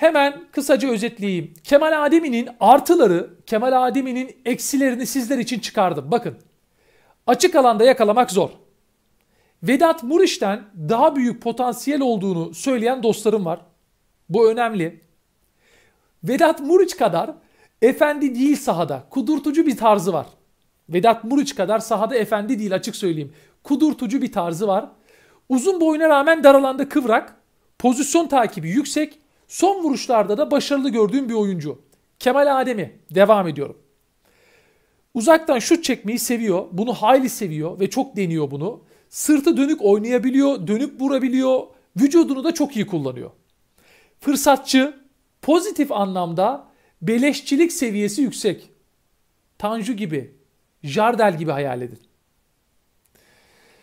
Hemen kısaca özetleyeyim. Kemal Ademi'nin artıları, Kemal Ademi'nin eksilerini sizler için çıkardım. Bakın. Açık alanda yakalamak zor. Vedat Muriç'ten daha büyük potansiyel olduğunu söyleyen dostlarım var. Bu önemli. Vedat Muriç kadar efendi değil sahada. Kudurtucu bir tarzı var. Vedat Muriç kadar sahada efendi değil açık söyleyeyim. Kudurtucu bir tarzı var. Uzun boyuna rağmen dar alanda kıvrak, pozisyon takibi yüksek, Son vuruşlarda da başarılı gördüğüm bir oyuncu. Kemal Ademi. Devam ediyorum. Uzaktan şut çekmeyi seviyor. Bunu hayli seviyor ve çok deniyor bunu. Sırtı dönük oynayabiliyor, dönüp vurabiliyor. Vücudunu da çok iyi kullanıyor. Fırsatçı, pozitif anlamda beleşçilik seviyesi yüksek. Tanju gibi, Jardel gibi hayal edin.